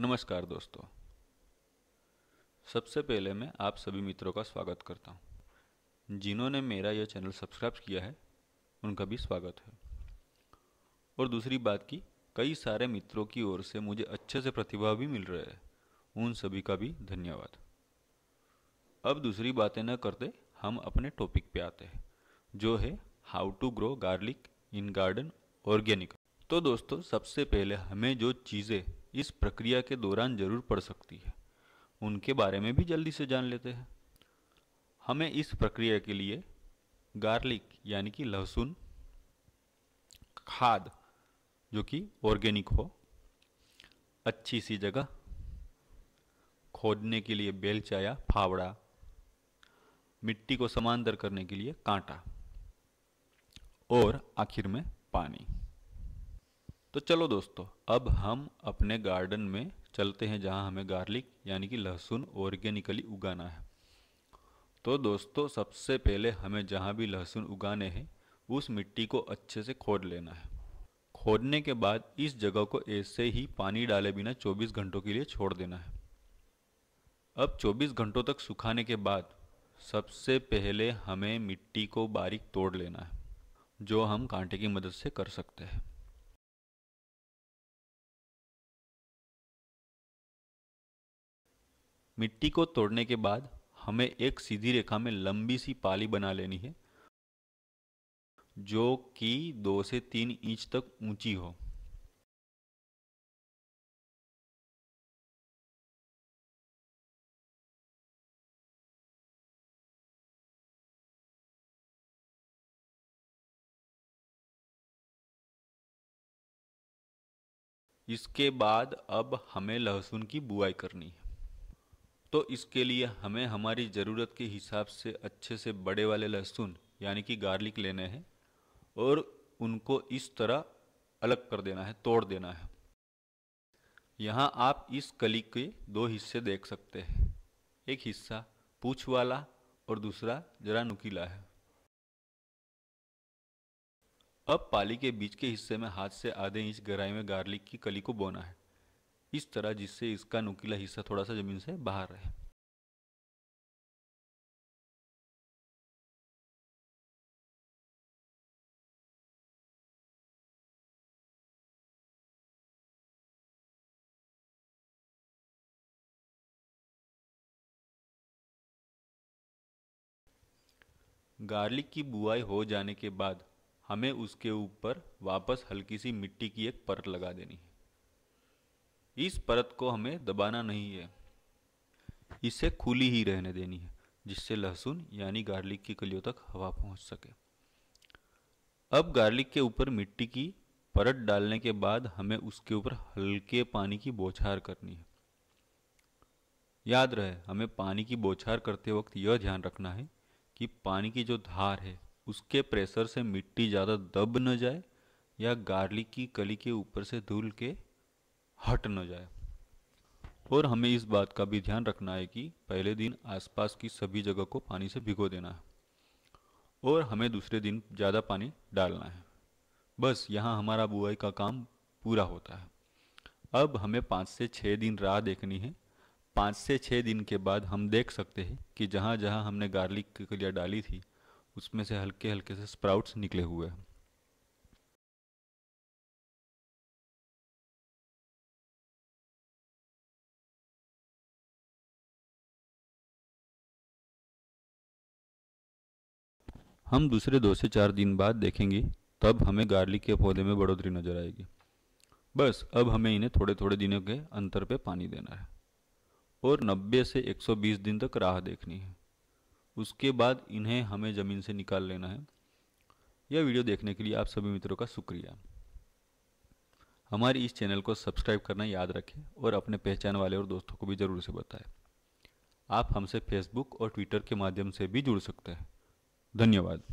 नमस्कार दोस्तों सबसे पहले मैं आप सभी मित्रों का स्वागत करता हूँ जिन्होंने मेरा यह चैनल सब्सक्राइब किया है उनका भी स्वागत है और दूसरी बात की कई सारे मित्रों की ओर से मुझे अच्छे से प्रतिभा भी मिल रहे हैं उन सभी का भी धन्यवाद अब दूसरी बातें न करते हम अपने टॉपिक पे आते हैं जो है how to grow garlic in garden organic तो दोस्तों सबसे पहले हमें जो चीज़ें इस प्रक्रिया के दौरान जरूर पड़ सकती है उनके बारे में भी जल्दी से जान लेते हैं हमें इस प्रक्रिया के लिए गार्लिक यानी कि लहसुन खाद जो कि ऑर्गेनिक हो अच्छी सी जगह खोदने के लिए या फावड़ा मिट्टी को समांतर करने के लिए कांटा और आखिर में पानी तो चलो दोस्तों अब हम अपने गार्डन में चलते हैं जहां हमें गार्लिक यानी कि लहसुन ऑर्गेनिकली उगाना है तो दोस्तों सबसे पहले हमें जहां भी लहसुन उगाने हैं उस मिट्टी को अच्छे से खोद लेना है खोदने के बाद इस जगह को ऐसे ही पानी डाले बिना 24 घंटों के लिए छोड़ देना है अब 24 घंटों तक सुखाने के बाद सबसे पहले हमें मिट्टी को बारीक तोड़ लेना है जो हम कांटे की मदद से कर सकते हैं मिट्टी को तोड़ने के बाद हमें एक सीधी रेखा में लंबी सी पाली बना लेनी है जो कि दो से तीन इंच तक ऊंची हो इसके बाद अब हमें लहसुन की बुआई करनी है तो इसके लिए हमें हमारी ज़रूरत के हिसाब से अच्छे से बड़े वाले लहसुन यानी कि गार्लिक लेने हैं और उनको इस तरह अलग कर देना है तोड़ देना है यहाँ आप इस कली के दो हिस्से देख सकते हैं एक हिस्सा पूछ वाला और दूसरा जरा नुकीला है अब पाली के बीच के हिस्से में हाथ से आधे इंच गहराई में गार्लिक की कली को बोना है इस तरह जिससे इसका नुकीला हिस्सा थोड़ा सा ज़मीन से बाहर रहे गार्लिक की बुआई हो जाने के बाद हमें उसके ऊपर वापस हल्की सी मिट्टी की एक परत लगा देनी है इस परत को हमें दबाना नहीं है इसे खुली ही रहने देनी है जिससे लहसुन यानी गार्लिक की कलियों तक हवा पहुंच सके अब गार्लिक के ऊपर मिट्टी की परत डालने के बाद हमें उसके ऊपर हल्के पानी की बौछार करनी है याद रहे हमें पानी की बौछार करते वक्त यह ध्यान रखना है कि पानी की जो धार है उसके प्रेशर से मिट्टी ज़्यादा दब न जाए या गार्लिक की कली के ऊपर से धुल के हट न जाए और हमें इस बात का भी ध्यान रखना है कि पहले दिन आसपास की सभी जगह को पानी से भिगो देना है और हमें दूसरे दिन ज़्यादा पानी डालना है बस यहाँ हमारा बुआई का काम पूरा होता है अब हमें पाँच से छः दिन राह देखनी है पाँच से छः दिन के बाद हम देख सकते हैं कि जहाँ जहाँ हमने गार्लिक की कलिया डाली थी उसमें से हल्के हल्के से स्प्राउट्स निकले हुए हैं हम दूसरे दो से चार दिन बाद देखेंगे तब हमें गार्लिक के पौधे में बढ़ोतरी नजर आएगी बस अब हमें इन्हें थोड़े थोड़े दिनों के अंतर पे पानी देना है और 90 से 120 दिन तक राह देखनी है उसके बाद इन्हें हमें ज़मीन से निकाल लेना है यह वीडियो देखने के लिए आप सभी मित्रों का शुक्रिया हमारे इस चैनल को सब्सक्राइब करना याद रखें और अपने पहचान वाले और दोस्तों को भी ज़रूर से बताएं आप हमसे फेसबुक और ट्विटर के माध्यम से भी जुड़ सकते हैं धन्यवाद